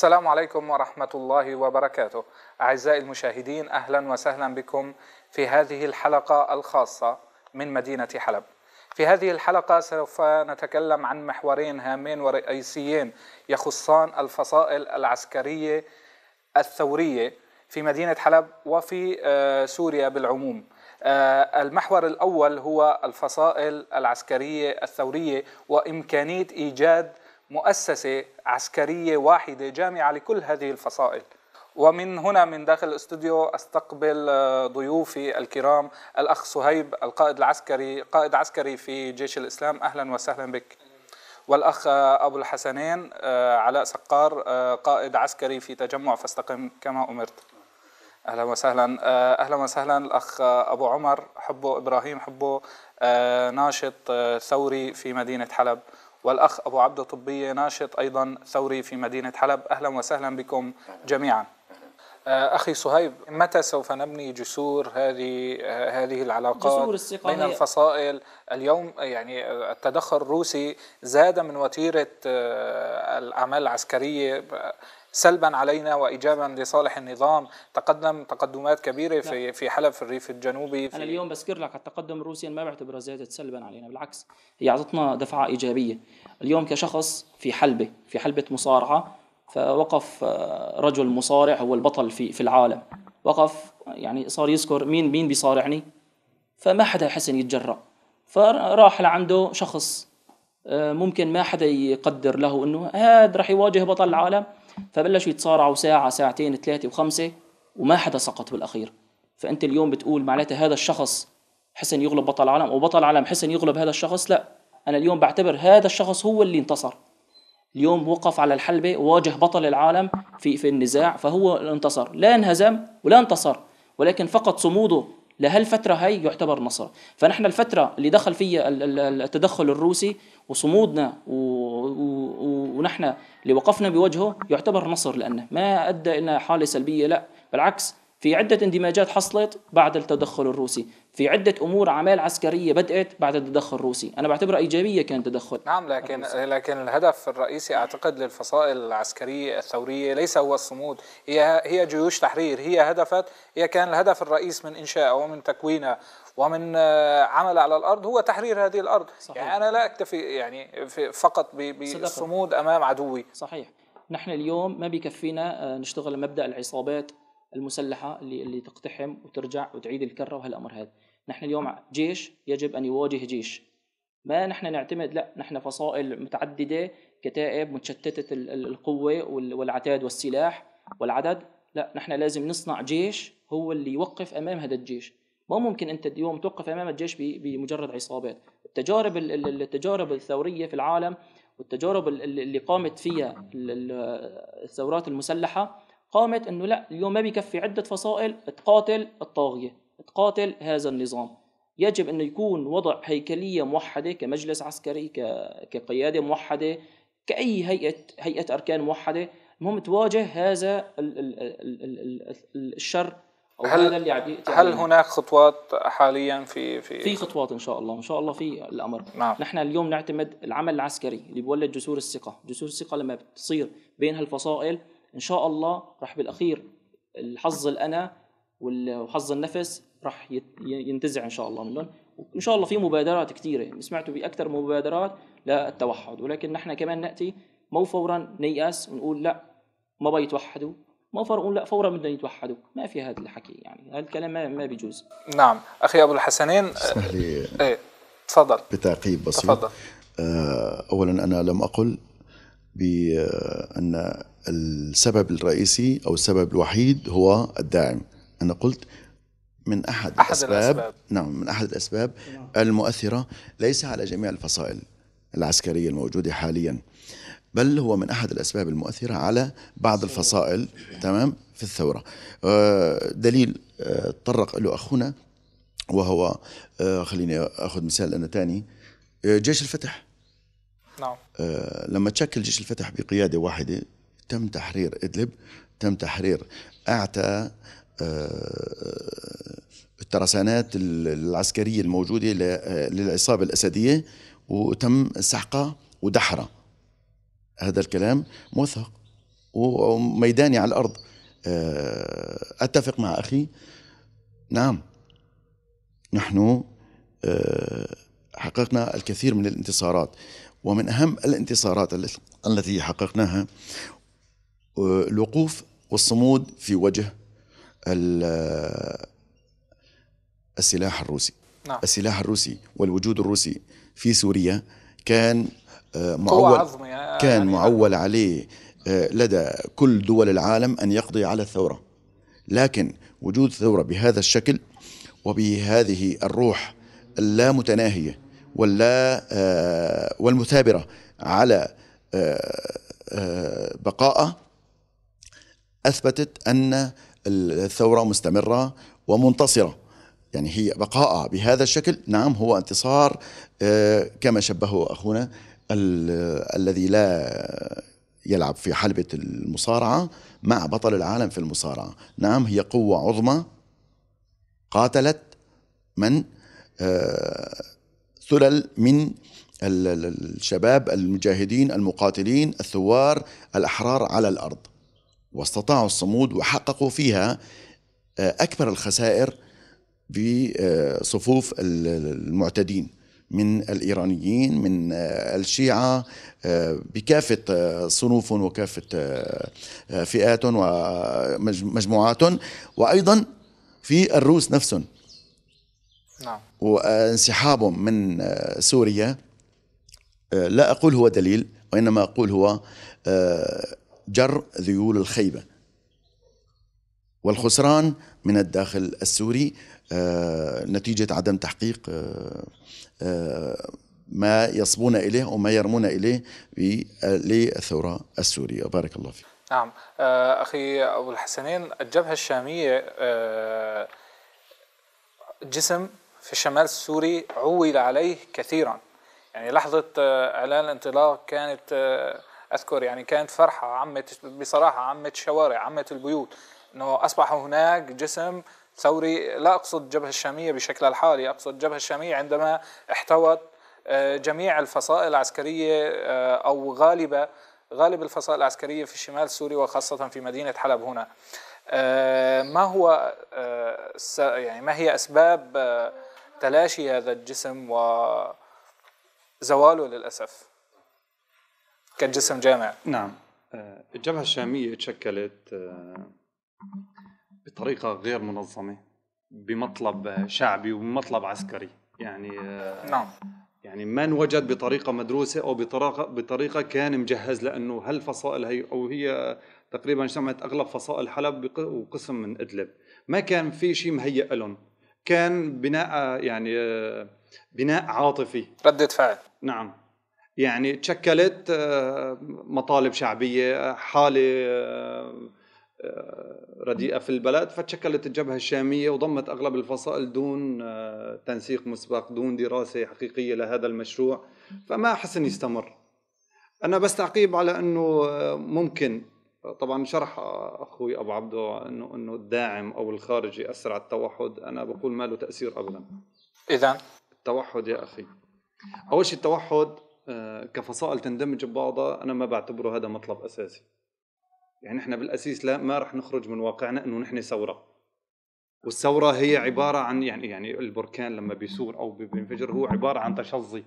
السلام عليكم ورحمة الله وبركاته. أعزائي المشاهدين أهلا وسهلا بكم في هذه الحلقة الخاصة من مدينة حلب. في هذه الحلقة سوف نتكلم عن محورين هامين ورئيسيين يخصان الفصائل العسكرية الثورية في مدينة حلب وفي آه، سوريا بالعموم. آه، المحور الأول هو الفصائل العسكرية الثورية وإمكانية إيجاد مؤسسة عسكرية واحدة جامعة لكل هذه الفصائل ومن هنا من داخل الاستوديو استقبل آه، ضيوفي الكرام الاخ صهيب القائد العسكري قائد عسكري في جيش الاسلام اهلا وسهلا بك والاخ آه، ابو الحسنين آه، علاء سقار قائد عسكري في تجمع فاستقم كما امرت اهلا وسهلا اهلا وسهلا الاخ ابو عمر حبه ابراهيم حبه ناشط ثوري في مدينه حلب والأخ أبو عبده طبية ناشط أيضا ثوري في مدينة حلب أهلا وسهلا بكم جميعا آه، أخي صهيب متى سوف نبني جسور هذه آه، هذه العلاقات جسور بين الفصائل اليوم يعني التدخل الروسي زاد من وتيرة آه، الأعمال العسكرية سلبا علينا وايجابا لصالح النظام تقدم تقدمات كبيره في نعم. في حلب في الريف الجنوبي في انا اليوم بذكر لك على التقدم الروسي ما بعتبرها زادت سلبا علينا بالعكس هي اعطتنا دفعه ايجابيه اليوم كشخص في حلبه في حلبه مصارعه فوقف آه، رجل مصارع هو البطل في في العالم وقف يعني صار يذكر مين مين بيصارعني فما حدا حسن يتجرأ فراح لعنده شخص آه، ممكن ما حدا يقدر له انه هذا رح يواجه بطل العالم فبلشوا يتصارعوا ساعه ساعتين ثلاثه وخمسه وما حدا سقط بالاخير فانت اليوم بتقول معناتها هذا الشخص حسن يغلب بطل العالم او بطل العالم حسن يغلب هذا الشخص لا انا اليوم بعتبر هذا الشخص هو اللي انتصر اليوم وقف على الحلبة وواجه بطل العالم في في النزاع فهو انتصر لا انهزم ولا انتصر ولكن فقط صموده لهالفتره هي يعتبر نصر فنحن الفتره اللي دخل فيها التدخل الروسي وصمودنا و... و... ونحن اللي وقفنا بوجهه يعتبر نصر لانه ما ادى الى حاله سلبيه لا بالعكس في عدة اندماجات حصلت بعد التدخل الروسي في عدة أمور أعمال عسكرية بدأت بعد التدخل الروسي أنا بعتبرها إيجابية كان تدخل نعم لكن الروسي. لكن الهدف الرئيسي أعتقد للفصائل العسكرية الثورية ليس هو الصمود هي هي جيوش تحرير هي هدفت هي كان الهدف الرئيس من إنشائها ومن تكوينها ومن آه، عمل على الارض هو تحرير هذه الارض صحيح. يعني انا لا اكتفي يعني فقط بالصمود امام عدوي صحيح نحن اليوم ما بيكفينا آه، نشتغل مبدا العصابات المسلحه اللي اللي تقتحم وترجع وتعيد الكره وهالامر هذا نحن اليوم جيش يجب ان يواجه جيش ما نحن نعتمد لا نحن فصائل متعدده كتائب متشتته القوه والعتاد والسلاح والعدد لا نحن لازم نصنع جيش هو اللي يوقف امام هذا الجيش ما ممكن انت اليوم توقف امام الجيش بمجرد عصابات التجارب التجارب الثوريه في العالم والتجارب اللي قامت فيها الثورات المسلحه قامت انه لا اليوم ما بيكفي عده فصائل تقاتل الطاغيه تقاتل هذا النظام يجب انه يكون وضع هيكليه موحده كمجلس عسكري كقياده موحده كاي هيئه هيئه اركان موحده المهم تواجه هذا الشر او هل هذا اللي عم هل هناك خطوات حاليا في في في خطوات ان شاء الله ان شاء الله في الامر نعم. نحن اليوم نعتمد العمل العسكري اللي بيولد جسور الثقه جسور الثقه لما بتصير بين هالفصائل ان شاء الله راح بالاخير الحظ الانا وحظ النفس راح ينتزع ان شاء الله منهم وان شاء الله في مبادرات كثيره سمعتوا باكثر مبادرات للتوحد ولكن نحن كمان ناتي مو فورا نيأس ونقول لا ما بيتوحدوا ما فرق لا فورا بدهم يتوحدوا ما في هذا الحكي يعني هذا الكلام ما, ما بيجوز نعم اخي ابو الحسنين اسمح لي ايه تفضل بتعقيب بسيط تفضل آه، اولا انا لم اقل بأن آه، السبب الرئيسي أو السبب الوحيد هو الداعم أنا قلت من أحد, أحد الأسباب, الأسباب نعم من أحد الأسباب نعم. المؤثرة ليس على جميع الفصائل العسكرية الموجودة حاليا بل هو من أحد الأسباب المؤثرة على بعض الفصائل تمام في الثورة آه، دليل آه، تطرق له أخونا وهو خليني أخذ مثال أنا تاني جيش الفتح نعم. آه لما تشكل جيش الفتح بقيادة واحدة تم تحرير إدلب تم تحرير أعتى آه الترسانات العسكرية الموجودة آه، للعصابة الأسدية وتم سحقها ودحرها هذا الكلام موثق وميداني على الأرض آه أتفق مع أخي نعم نحن آه حققنا الكثير من الانتصارات ومن أهم الانتصارات التي حققناها آه، الوقوف والصمود في وجه السلاح الروسي نعم. السلاح الروسي والوجود الروسي في سوريا كان آه، معول كان يعني. معول عليه آه، لدى كل دول العالم أن يقضي على الثورة لكن وجود ثورة بهذا الشكل وبهذه الروح اللامتناهية ولا آه، والمثابرة على آه، آه، بقاءه أثبتت أن الثورة مستمرة ومنتصرة يعني هي بقائها بهذا الشكل نعم هو انتصار كما شبهه أخونا الذي لا يلعب في حلبة المصارعة مع بطل العالم في المصارعة نعم هي قوة عظمى قاتلت من ثلل من الشباب المجاهدين المقاتلين الثوار الأحرار على الأرض واستطاعوا الصمود وحققوا فيها آه، أكبر الخسائر في آه، صفوف المعتدين من الإيرانيين من آه، الشيعة بكافة صنوف وكافة فئات ومجموعات وأيضا في الروس نفسهم نعم. وانسحابهم من آه، سوريا آه، لا أقول هو دليل وإنما أقول هو آه، جر ذيول الخيبة والخسران من الداخل السوري نتيجة عدم تحقيق ما يصبون إليه وما يرمون إليه للثورة السورية بارك الله فيك نعم أخي أبو الحسنين الجبهة الشامية جسم في الشمال السوري عول عليه كثيرا يعني لحظة آه، إعلان الانطلاق كانت آه، أذكر يعني كانت فرحة عمت بصراحة عمت الشوارع عمت البيوت أنه أصبح هناك جسم ثوري لا أقصد جبهة الشامية بشكلها الحالي أقصد الجبهة الشامية عندما احتوت آه، جميع الفصائل العسكرية أو غالبة غالب الفصائل العسكرية في الشمال السوري وخاصة في مدينة حلب هنا ما هو يعني ما هي أسباب تلاشي هذا الجسم وزواله للأسف كجسم جامع نعم آه، الجبهة الشامية تشكلت آه، بطريقة غير منظمة بمطلب شعبي ومطلب عسكري يعني آه، نعم يعني ما انوجد بطريقة مدروسة أو بطريقة بطريقة كان مجهز لأنه هالفصائل هي أو هي تقريبا اجتمعت أغلب فصائل حلب وقسم من إدلب ما كان في شيء مهيئ لهم كان بناء يعني بناء عاطفي ردة فعل نعم يعني تشكلت آه، مطالب شعبية حالة آه، رديئة في البلد فتشكلت الجبهة الشامية وضمت أغلب الفصائل دون آه، تنسيق مسبق دون دراسة حقيقية لهذا المشروع فما حسن يستمر أنا بس تعقيب على أنه ممكن طبعا شرح اخوي ابو عبده انه انه الداعم او الخارجي اسرع التوحد انا بقول ما له تاثير ابدا اذا التوحد يا اخي اول شيء التوحد آه، كفصائل تندمج ببعضها انا ما بعتبره هذا مطلب اساسي يعني احنا بالاساس لا ما رح نخرج من واقعنا انه نحن ثوره والثوره هي عباره عن يعني يعني البركان لما بيسور او بينفجر هو عباره عن تشظي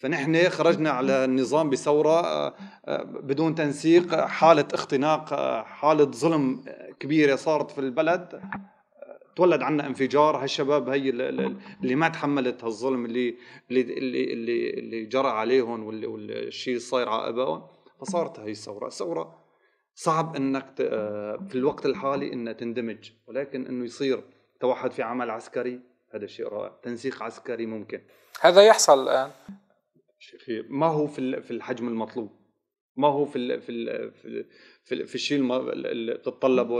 فنحن خرجنا على النظام بثورة آه، آه، بدون تنسيق حالة اختناق آه، حالة ظلم كبيرة صارت في البلد تولد عنا انفجار هالشباب هي اللي ما تحملت هالظلم اللي اللي اللي, اللي جرى عليهم والشيء صاير على ابائهم فصارت هي الثوره، الثوره صعب انك في الوقت الحالي انها تندمج ولكن انه يصير توحد في عمل عسكري هذا شيء رائع، تنسيق عسكري ممكن هذا يحصل الان في ما هو في في الحجم المطلوب ما هو في الـ في الـ في, الـ في الشيء اللي تتطلبه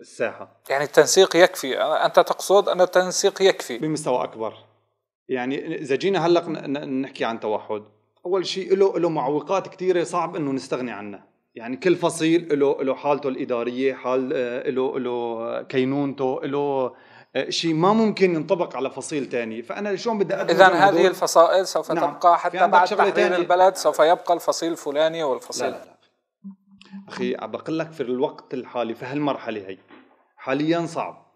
الساحه يعني التنسيق يكفي انت تقصد ان التنسيق يكفي بمستوى اكبر يعني اذا جينا هلا نحكي عن توحد اول شيء له له معوقات كثيره صعب انه نستغني عنها يعني كل فصيل له له حالته الاداريه حال آه، له له كينونته له آه، شيء ما ممكن ينطبق على فصيل ثاني فانا شلون بدي اذا هذه الفصائل سوف نعم. تبقى حتى بعد تحرير تاني. البلد سوف يبقى الفصيل الفلاني والفصيل لا لا لا. اخي عم بقول لك في الوقت الحالي في هالمرحله هي حاليا صعب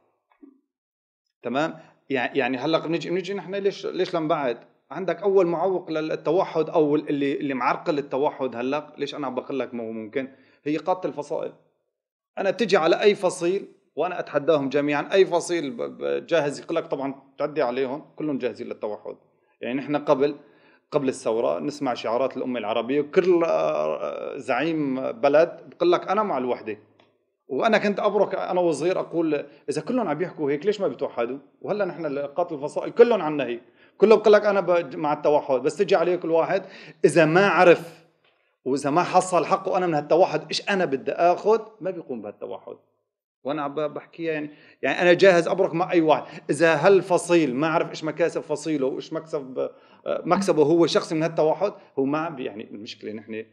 تمام يعني هلا بنجي بنجي نحن ليش ليش بعد عندك اول معوق للتوحد او اللي اللي معرقل التوحد هلا ليش انا عم بقول لك مو ممكن هي قاده الفصائل انا بتجي على اي فصيل وانا اتحداهم جميعا اي فصيل جاهز يقول لك طبعا تعدي عليهم كلهم جاهزين للتوحد يعني نحن قبل قبل الثوره نسمع شعارات الامه العربيه كل آه، زعيم بلد بقول لك انا مع الوحده وانا كنت ابرك انا وصغير اقول اذا كلهم عم يحكوا هيك ليش ما بيتوحدوا وهلا نحن القاتل الفصائل كلهم عنا هيك كله بقول لك انا مع التوحد بس تجي عليه كل واحد اذا ما عرف واذا ما حصل حقه انا من هالتوحد ايش انا بدي اخذ ما بيقوم بهالتوحد وانا عم بحكيها يعني يعني انا جاهز ابرك مع اي واحد اذا هالفصيل ما عرف ايش مكاسب فصيله وايش مكسب مكسبه هو شخصي من هالتوحد هو ما يعني المشكله نحن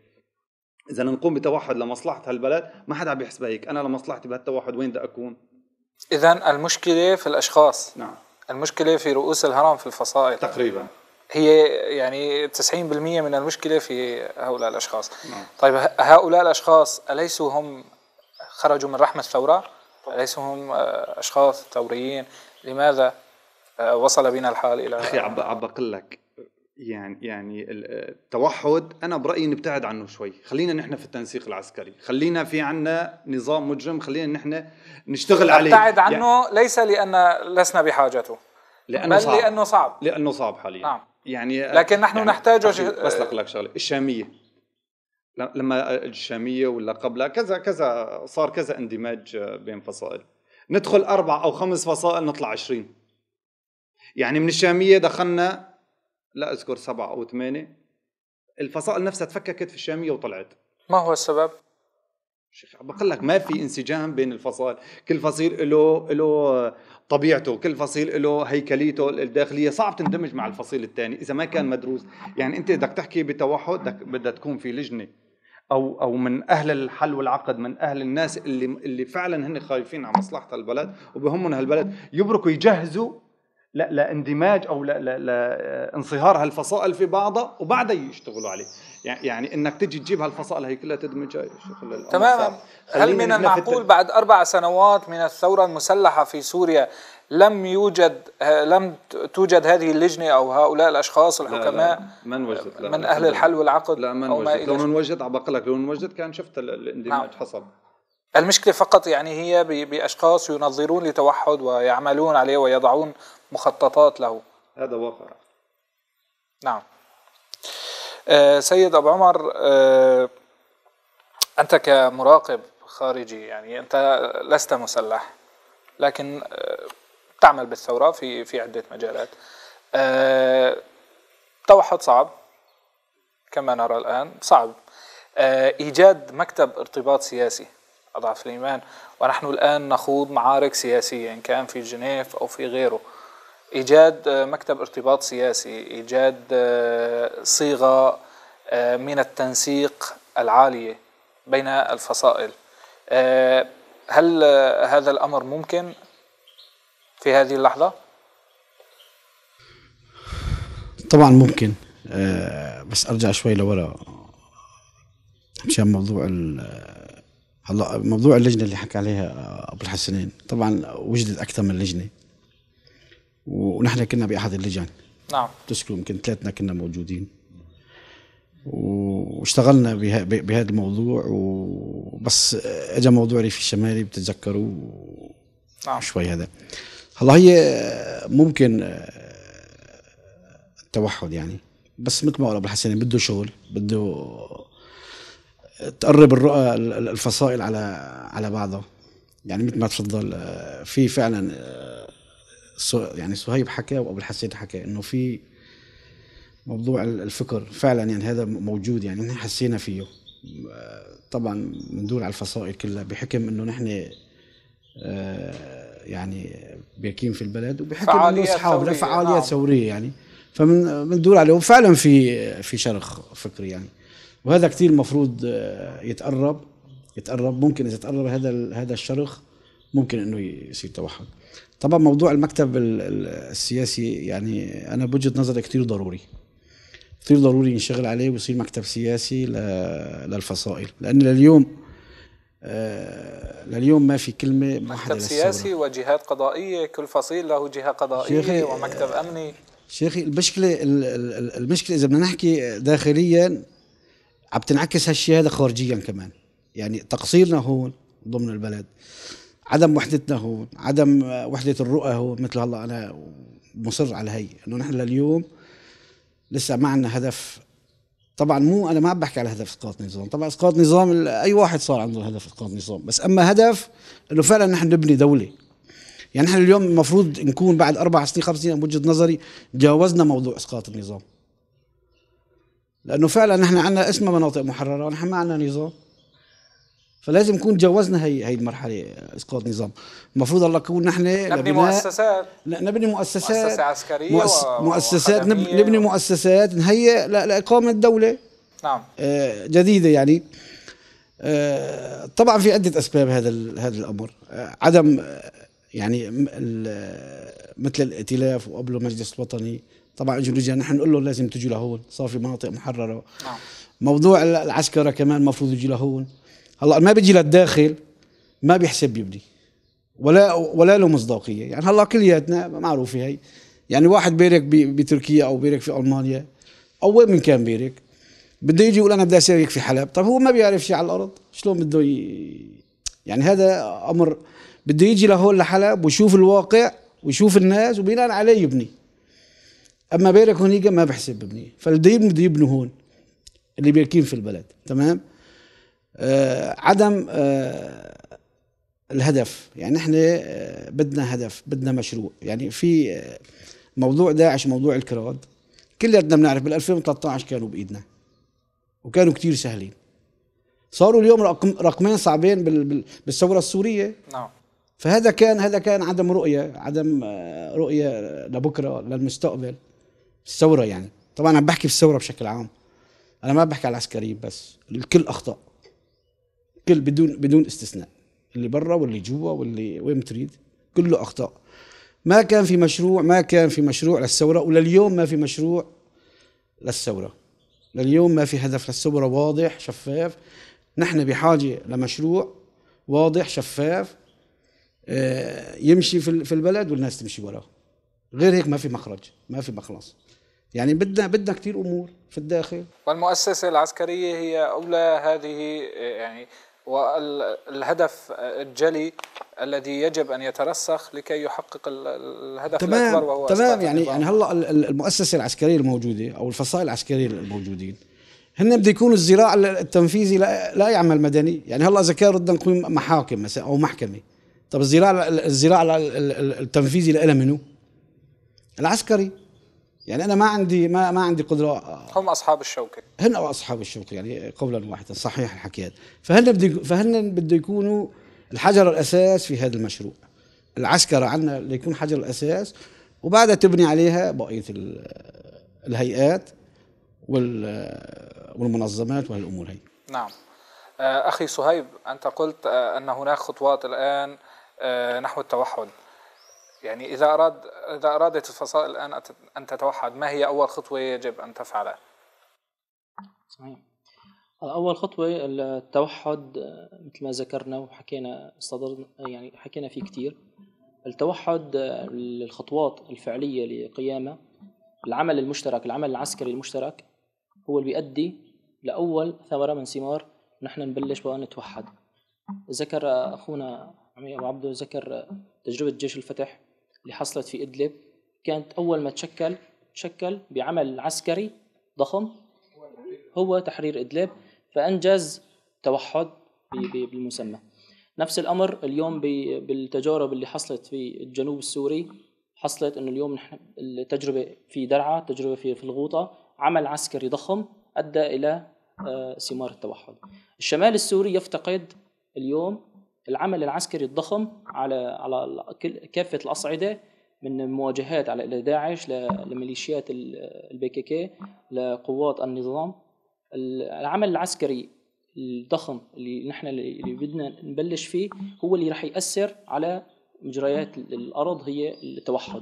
اذا نقوم بتوحد لمصلحه هالبلد ما حدا عم بيحسبها هيك انا لمصلحتي بهالتوحد وين بدي اكون اذا المشكله في الاشخاص نعم المشكله في رؤوس الهرم في الفصائل تقريبا هي يعني 90% من المشكله في هؤلاء الاشخاص نعم. طيب هؤلاء الاشخاص اليسوا هم خرجوا من رحمه الثوره أليس طيب. هم آه، اشخاص ثوريين لماذا آه، وصل بنا الحال الى اخي عم بقول لك يعني يعني التوحد انا برايي نبتعد عنه شوي خلينا نحن في التنسيق العسكري خلينا في عنا نظام مجرم خلينا نحن نشتغل عليه نبتعد يعني عنه يعني ليس لان لسنا بحاجته لانه بل صعب لانه صعب لانه صعب حاليا نعم يعني آه، لكن نحن يعني نحتاجه بس لك شغله الشاميه لما الشاميه ولا قبلها كذا كذا صار كذا اندماج بين فصائل ندخل اربع او خمس فصائل نطلع عشرين يعني من الشاميه دخلنا لا اذكر سبعه او ثمانيه الفصائل نفسها تفككت في الشاميه وطلعت ما هو السبب؟ شيخ بقول لك ما في انسجام بين الفصائل كل فصيل له له طبيعته كل فصيل له هيكليته الداخليه صعب تندمج مع الفصيل الثاني اذا ما كان مدروس يعني انت بدك تحكي بتوحد بدها تكون في لجنه او او من اهل الحل والعقد من اهل الناس اللي اللي فعلا هن خايفين على مصلحه البلد وبهمهم هالبلد يبركوا يجهزوا لا لا اندماج او لا لا, لا آه، انصهار هالفصائل في بعضها وبعدها يشتغلوا عليه يعني انك تجي تجيب هالفصائل هي كلها تدمجها تماما هل من المعقول بعد اربع سنوات من الثوره المسلحه في سوريا لم يوجد آه، لم توجد هذه اللجنه او هؤلاء الاشخاص الحكماء لا لا من وجد لا من اهل الحل والعقد لا من وجدت لو من وجد على لك لو من وجد كان شفت الاندماج نعم. حصل المشكلة فقط يعني هي بأشخاص ينظرون لتوحد ويعملون عليه ويضعون مخططات له هذا واقع نعم آه، سيد أبو عمر آه، أنت كمراقب خارجي يعني أنت لست مسلح لكن آه، تعمل بالثورة في في عدة مجالات توحد صعب كما نرى الآن صعب إيجاد مكتب ارتباط سياسي أضعف الإيمان ونحن الآن نخوض معارك سياسية إن كان في جنيف أو في غيره ايجاد آه، مكتب ارتباط سياسي ايجاد آه، صيغه آه، من التنسيق العاليه بين الفصائل هل هذا الامر ممكن في هذه اللحظه طبعا ممكن بس ارجع شوي لورا مشان موضوع هلا موضوع اللجنه اللي حكى عليها ابو الحسنين طبعا وجدت اكثر من لجنه ونحن كنا باحد اللجان نعم تذكروا يمكن ثلاثنا كنا موجودين واشتغلنا بهذا الموضوع وبس اجى موضوع ريف الشمالي بتتذكروا نعم. شوي هذا هلا هي ممكن التوحد يعني بس مثل ما قال ابو الحسن بده شغل بده تقرب الرؤى الفصائل على على بعضها يعني مثل ما تفضل في فعلا يعني صهيب حكى وابو الحسين حكى انه في موضوع الفكر فعلا يعني هذا موجود يعني نحن حسينا فيه طبعا بندور على الفصائل كلها بحكم انه نحن آه، يعني بيكين في البلد وبحكم انه اصحابنا فعاليات نعم. ثوريه يعني فمن بندور عليه وفعلا في في شرخ فكري يعني وهذا كثير المفروض آه، يتقرب يتقرب ممكن اذا تقرب هذا هذا الشرخ ممكن انه يصير توحد طبعا موضوع المكتب السياسي يعني انا بوجهه نظري كثير ضروري كثير ضروري ينشغل عليه ويصير مكتب سياسي للفصائل لان لليوم آه، لليوم ما في كلمه مكتب سياسي وجهات قضائيه كل فصيل له جهه قضائيه آه، ومكتب امني شيخي المشكله المشكله اذا بدنا نحكي داخليا عم تنعكس هالشيء هذا خارجيا كمان يعني تقصيرنا هون ضمن البلد عدم وحدتنا هون عدم آه، وحده الرؤى هون مثل هلا انا مصر على هي انه نحن لليوم لسه ما عندنا هدف طبعا مو انا ما عم بحكي على هدف اسقاط نظام طبعا اسقاط نظام اي واحد صار عنده هدف اسقاط نظام بس اما هدف انه فعلا نحن نبني دوله يعني نحن اليوم المفروض نكون بعد اربع سنين خمس سنين بوجهه نظري تجاوزنا موضوع اسقاط النظام لانه فعلا نحن عندنا اسمها مناطق محرره ونحن ما عندنا نظام فلازم نكون تجاوزنا هي هي المرحله اسقاط نظام المفروض الله يكون نحن نبني مؤسسات نبني مؤسسات مؤسسه عسكريه مؤس... مؤسسات نبني و... مؤسسات نهيئ لاقامه دوله نعم آه، جديده يعني آه، طبعا في عده اسباب هذا هذا الامر آه، عدم يعني مثل الائتلاف وقبله المجلس الوطني طبعا اجوا نحن نقول له لازم تجوا لهون صار في مناطق محرره نعم. موضوع العسكره كمان المفروض يجي لهون هلا ما بيجي للداخل ما بيحسب يبني ولا ولا له مصداقيه يعني هلا كلياتنا معروفه هي يعني واحد بيرك بتركيا او بيرك في المانيا او وين من كان بيرك بده يجي يقول انا بدي اسوي في حلب طب هو ما بيعرف شيء على الارض شلون بده ي... يعني هذا امر بده يجي لهون لحلب ويشوف الواقع ويشوف الناس وبناء عليه يبني اما بيرك هونيك ما بحسب يبني فاللي بده يبني بده هون اللي بيركين في البلد تمام آه، عدم آه، الهدف يعني نحن آه، بدنا هدف بدنا مشروع يعني في موضوع داعش موضوع الكراد كلياتنا بنعرف بال 2013 كانوا بايدنا وكانوا كتير سهلين صاروا اليوم رقم رقمين صعبين بالثوره السوريه نعم فهذا كان هذا كان عدم رؤيه عدم رؤيه لبكره للمستقبل الثوره يعني طبعا عم بحكي في الثوره بشكل عام انا ما بحكي على العسكريين بس الكل اخطأ كل بدون بدون استثناء اللي برا واللي جوا واللي وين تريد كله اخطاء ما كان في مشروع ما كان في مشروع للثوره ولليوم ما في مشروع للثوره لليوم ما في هدف للثوره واضح شفاف نحن بحاجه لمشروع واضح شفاف آه، يمشي في البلد والناس تمشي وراه غير هيك ما في مخرج ما في مخلص يعني بدنا بدنا كثير امور في الداخل والمؤسسه العسكريه هي اولى هذه آه، يعني والهدف الجلي الذي يجب ان يترسخ لكي يحقق الهدف تمام الاكبر وهو تمام يعني يعني هلا المؤسسه العسكريه الموجوده او الفصائل العسكريه الموجودين هن بده يكون الزراع التنفيذي لا, لا يعمل مدني يعني هلا اذا كان بدنا نقيم محاكم مثلا او محكمه طب الزراع الزراع التنفيذي لها منو العسكري يعني انا ما عندي ما ما عندي قدره آه، هم اصحاب الشوكه هن او اصحاب الشوكه يعني قولا واحدا صحيح هذا فهن بده فهن بده يكونوا الحجر الاساس في هذا المشروع العسكره عندنا ليكون حجر الاساس وبعدها تبني عليها بقيه الهيئات والمنظمات وهالامور هي نعم آه، اخي صهيب انت قلت آه، ان هناك خطوات الان نحو التوحد يعني إذا أراد إذا أرادت الفصائل الآن أن تتوحد ما هي أول خطوة يجب أن تفعلها؟ صحيح أول خطوة التوحد مثل ما ذكرنا وحكينا صدر يعني حكينا فيه كثير التوحد الخطوات الفعلية لقيامه العمل المشترك العمل العسكري المشترك هو اللي بيؤدي لأول ثمرة من ثمار نحن نبلش بقى نتوحد ذكر أخونا عمي أبو عبده ذكر تجربة جيش الفتح اللي حصلت في إدلب كانت أول ما تشكل تشكل بعمل عسكري ضخم هو تحرير إدلب فأنجز توحد بالمسمى نفس الأمر اليوم بالتجارب اللي حصلت في الجنوب السوري حصلت أنه اليوم نحن التجربة في درعا تجربة في الغوطة عمل عسكري ضخم أدى إلى آه، ثمار التوحد الشمال السوري يفتقد اليوم العمل العسكري الضخم على على كافه الاصعده من مواجهات على داعش لميليشيات البي كي كي لقوات النظام العمل العسكري الضخم اللي نحن اللي بدنا نبلش فيه هو اللي راح ياثر على مجريات الارض هي التوحد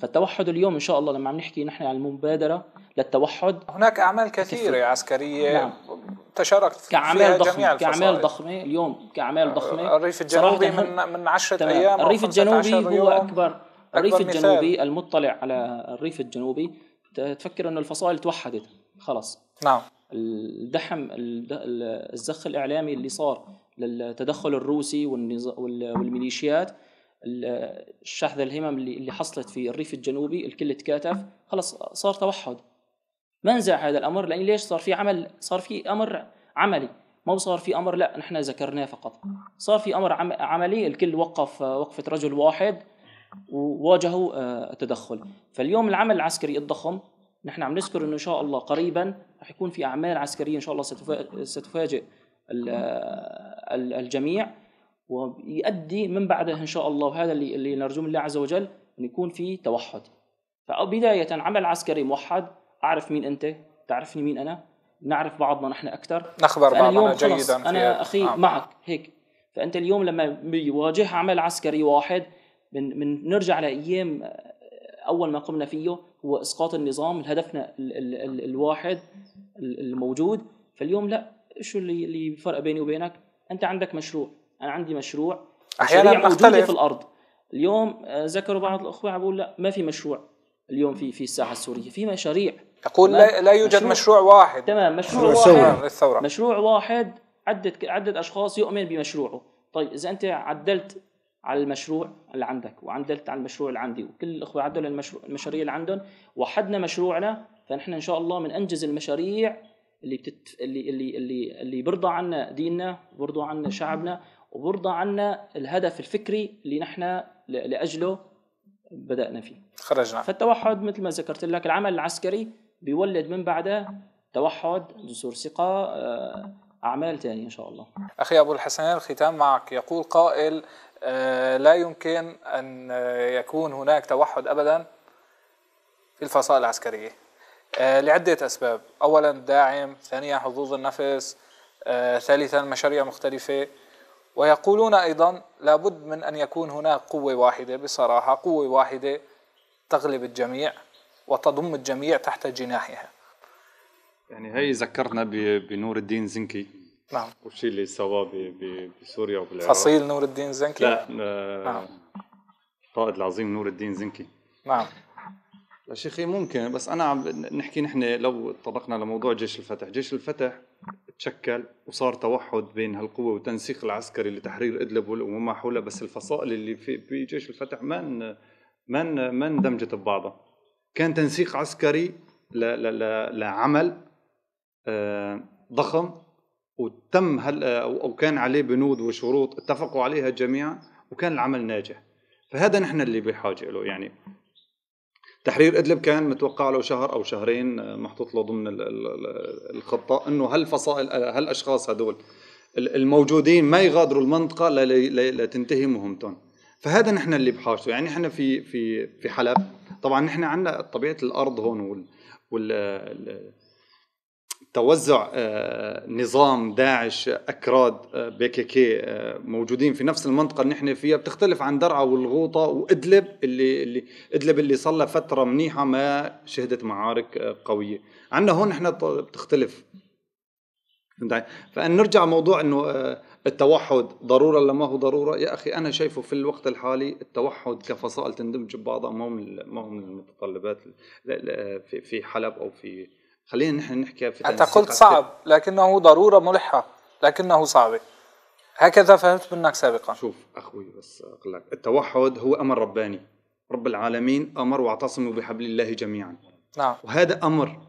فالتوحد اليوم ان شاء الله لما عم نحكي نحن عن المبادره للتوحد هناك اعمال كثيره عسكريه نعم. تشاركت في كأعمال ضخمة جميع الفصائل. كأعمال ضخمة اليوم كأعمال ضخمة الريف الجنوبي من من 10 أيام الريف الجنوبي هو أكبر الريف الجنوبي المطلع على الريف الجنوبي تفكر أنه الفصائل توحدت خلص نعم الدحم الزخ الإعلامي اللي صار للتدخل الروسي والميليشيات الشحذ الهمم اللي, اللي حصلت في الريف الجنوبي الكل تكاتف خلص صار توحد ما نزع هذا الامر لان ليش صار في عمل صار في امر عملي ما صار في امر لا نحن ذكرناه فقط صار في امر عملي الكل وقف وقفه رجل واحد وواجهوا آه، التدخل فاليوم العمل العسكري الضخم نحن عم نذكر انه ان شاء الله قريبا رح يكون في اعمال عسكريه ان شاء الله ستفاجئ آه، الجميع ويؤدي من بعدها ان شاء الله وهذا اللي اللي نرجو من الله عز وجل ان يكون في توحد فبدايه عمل عسكري موحد اعرف مين انت تعرفني مين انا نعرف بعضنا نحن اكثر نخبر بعضنا جيدا انا اخي آه. معك هيك فانت اليوم لما بيواجه عمل عسكري واحد من, من نرجع لايام آه، اول ما قمنا فيه هو اسقاط النظام هدفنا ال ال ال الواحد الموجود فاليوم لا شو اللي اللي فرق بيني وبينك انت عندك مشروع انا عندي مشروع احيانا مختلف في الارض اليوم آه، ذكروا بعض الاخوه عم لا ما في مشروع اليوم في في الساحه السوريه في مشاريع تقول لا, لا يوجد مشروع, مشروع واحد تمام مشروع, مشروع واحد الثورة. مشروع واحد عده عده اشخاص يؤمن بمشروعه طيب اذا انت عدلت على المشروع اللي عندك وعدلت على المشروع اللي عندي وكل الاخوه عدلوا المشروع المشاريع اللي عندهم وحدنا مشروعنا فنحن ان شاء الله من انجز المشاريع اللي بتت... اللي اللي اللي, اللي برضى عنا ديننا برضى عنا شعبنا وبرضى عنا الهدف الفكري اللي نحن لاجله بدانا فيه خرجنا فالتوحد مثل ما ذكرت لك العمل العسكري بيولد من بعده توحد جسور ثقه آه، اعمال ثانيه ان شاء الله اخي ابو الحسن الختام معك يقول قائل آه، لا يمكن ان يكون هناك توحد ابدا في الفصائل العسكريه آه، لعده اسباب اولا داعم ثانيا حظوظ النفس ثالثا مشاريع مختلفه ويقولون أيضا لابد من أن يكون هناك قوة واحدة بصراحة قوة واحدة تغلب الجميع وتضم الجميع تحت جناحها يعني هي ذكرنا بنور الدين زنكي نعم والشيء اللي سواه بسوريا وبالعراق فصيل نور الدين زنكي لا نعم القائد آه، العظيم نور الدين زنكي نعم يا شيخي ممكن بس انا عم نحكي نحن لو تطرقنا لموضوع جيش الفتح جيش الفتح تشكل وصار توحد بين هالقوة والتنسيق العسكري لتحرير إدلب وما حولها بس الفصائل اللي في, في جيش الفتح ما ما ما اندمجت ببعضها كان تنسيق عسكري ل ل ل لعمل آه، ضخم وتم هل او آه، كان عليه بنود وشروط اتفقوا عليها جميعا وكان العمل ناجح فهذا نحن اللي بحاجه له يعني تحرير ادلب كان متوقع له شهر او شهرين آه، محطوط له ضمن الخطه انه هالفصائل هالاشخاص آه، هدول الموجودين ما يغادروا المنطقه لتنتهي مهمتهم فهذا نحن اللي بحاجته يعني نحن في في في حلب طبعا نحن عندنا طبيعه الارض هون وال, وال آه، توزع آه، نظام داعش آه، اكراد آه، بي كي كي موجودين في نفس المنطقه اللي نحن فيها بتختلف عن درعا والغوطه وادلب اللي اللي ادلب اللي صار لها فتره منيحه ما شهدت معارك قويه عندنا هون نحن بتختلف فان نرجع موضوع انه التوحد ضروره لما هو ضروره يا اخي انا شايفه في الوقت الحالي التوحد كفصائل تندمج ببعضها ما هو من المتطلبات في حلب او في خلينا نحن نحكي في انت قلت صعب لكنه ضروره ملحه لكنه صعب هكذا فهمت منك سابقا شوف اخوي بس اقول لك التوحد هو امر رباني رب العالمين امر واعتصموا بحبل الله جميعا نعم وهذا امر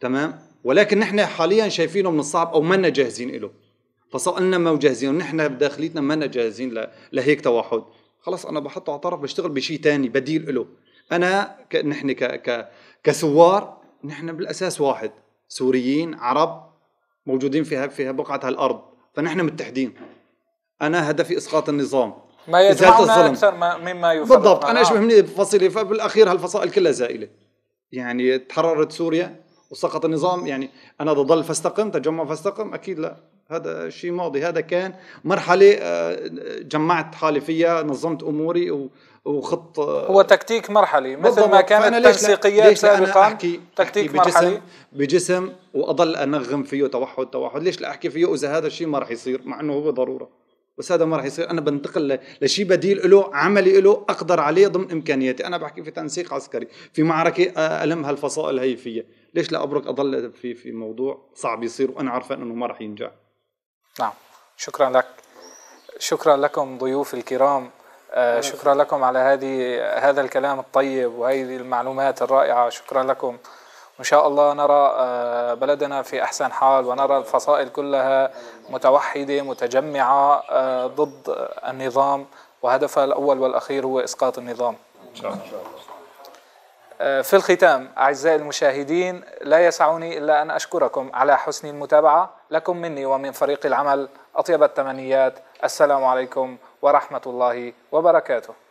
تمام ولكن نحن حاليا شايفينه من الصعب او منا جاهزين له فصلنا ما جاهزين ونحن بداخليتنا منا جاهزين لهيك توحد خلص انا بحطه على طرف بشتغل بشيء ثاني بديل له انا نحن ك... ك... كثوار نحن بالاساس واحد سوريين عرب موجودين فيها في بقعه هالارض فنحن متحدين انا هدفي اسقاط النظام ما يجمعنا اكثر مما يفرقنا بالضبط انا ايش بهمني آه. فصيله فبالاخير هالفصائل كلها زائله يعني تحررت سوريا وسقط النظام يعني انا ضل فاستقم تجمع فاستقم اكيد لا هذا شيء ماضي هذا كان مرحله آه، جمعت حالي فيها نظمت اموري وخط هو تكتيك مرحلي مثل ما كانت التنسيقيات سابقا أحكي تكتيك أحكي بجسم مرحلي بجسم واضل انغم فيه توحد توحد ليش لا احكي فيه اذا هذا الشيء ما راح يصير مع انه هو ضروره بس هذا ما راح يصير انا بنتقل لشيء بديل له عملي له اقدر عليه ضمن امكانياتي انا بحكي في تنسيق عسكري في معركه آه، الم هالفصائل هي فيها ليش لا ابرك اضل في في موضوع صعب يصير وانا عارفه انه ما راح ينجح نعم شكرا لك شكرا لكم ضيوف الكرام آه، شكرا لكم على هذه هذا الكلام الطيب وهذه المعلومات الرائعة شكرا لكم وإن شاء الله نرى آه، بلدنا في أحسن حال ونرى الفصائل كلها متوحدة متجمعة آه، ضد النظام وهدفها الأول والأخير هو إسقاط النظام إن شاء الله آه، في الختام أعزائي المشاهدين لا يسعني إلا أن أشكركم على حسن المتابعة لكم مني ومن فريق العمل أطيب التمنيات السلام عليكم ورحمة الله وبركاته